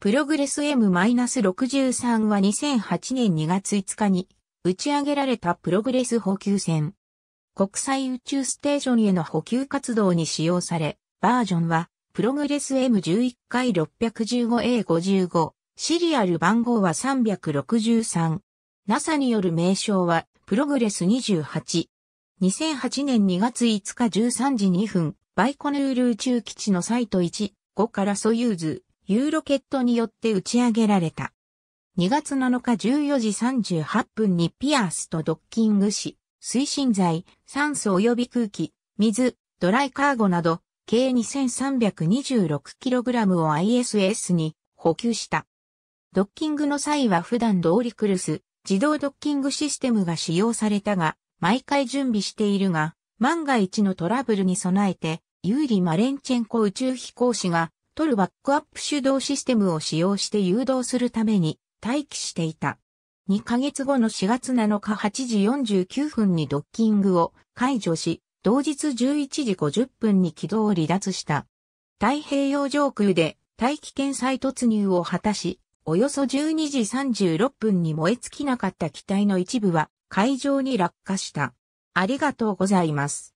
プログレス M-63 は2008年2月5日に打ち上げられたプログレス補給船。国際宇宙ステーションへの補給活動に使用され、バージョンはプログレス M11 回 615A55、シリアル番号は363。NASA による名称はプログレス28。2008年2月5日13時2分、バイコヌール宇宙基地のサイト1、5からソユーズ、ユーロケットによって打ち上げられた。2月7日14時38分にピアースとドッキングし、推進剤、酸素及び空気、水、ドライカーゴなど、計 2326kg を ISS に補給した。ドッキングの際は普段通りクルス、自動ドッキングシステムが使用されたが、毎回準備しているが、万が一のトラブルに備えて、ユーリ・マレンチェンコ宇宙飛行士がトルバックアップ手動システムを使用して誘導するために待機していた。2ヶ月後の4月7日8時49分にドッキングを解除し、同日11時50分に軌道を離脱した。太平洋上空で大気圏再突入を果たし、およそ12時36分に燃え尽きなかった機体の一部は海上に落下した。ありがとうございます。